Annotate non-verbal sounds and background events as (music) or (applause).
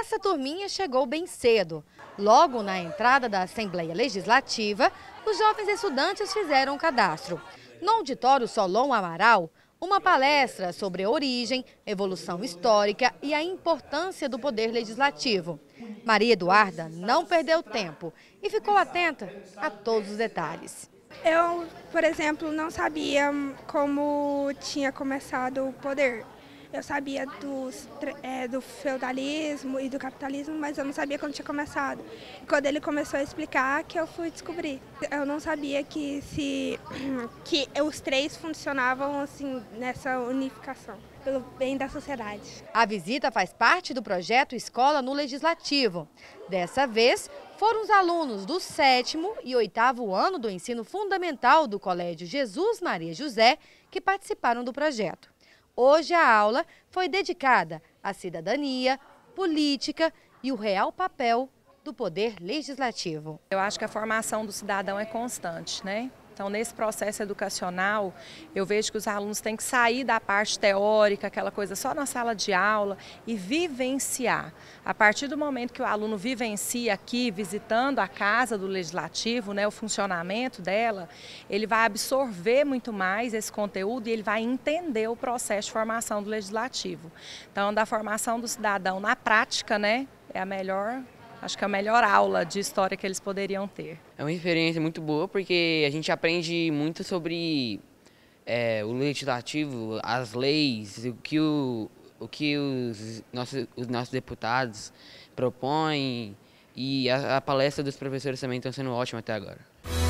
Essa turminha chegou bem cedo. Logo na entrada da Assembleia Legislativa, os jovens estudantes fizeram um cadastro. No auditório Solon Amaral, uma palestra sobre a origem, evolução histórica e a importância do poder legislativo. Maria Eduarda não perdeu tempo e ficou atenta a todos os detalhes. Eu, por exemplo, não sabia como tinha começado o poder. Eu sabia dos, é, do feudalismo e do capitalismo, mas eu não sabia quando tinha começado. E quando ele começou a explicar, que eu fui descobrir. Eu não sabia que se (clears throat) que os três funcionavam assim nessa unificação pelo bem da sociedade. A visita faz parte do projeto Escola no Legislativo. Dessa vez, foram os alunos do sétimo e oitavo ano do ensino fundamental do Colégio Jesus Maria José que participaram do projeto. Hoje a aula foi dedicada à cidadania, política e o real papel do poder legislativo. Eu acho que a formação do cidadão é constante, né? Então, nesse processo educacional, eu vejo que os alunos têm que sair da parte teórica, aquela coisa só na sala de aula, e vivenciar. A partir do momento que o aluno vivencia aqui, visitando a casa do legislativo, né, o funcionamento dela, ele vai absorver muito mais esse conteúdo e ele vai entender o processo de formação do legislativo. Então, da formação do cidadão na prática, né, é a melhor Acho que é a melhor aula de história que eles poderiam ter. É uma experiência muito boa porque a gente aprende muito sobre é, o legislativo, as leis, o que, o, o que os, nossos, os nossos deputados propõem e a, a palestra dos professores também estão sendo ótima até agora.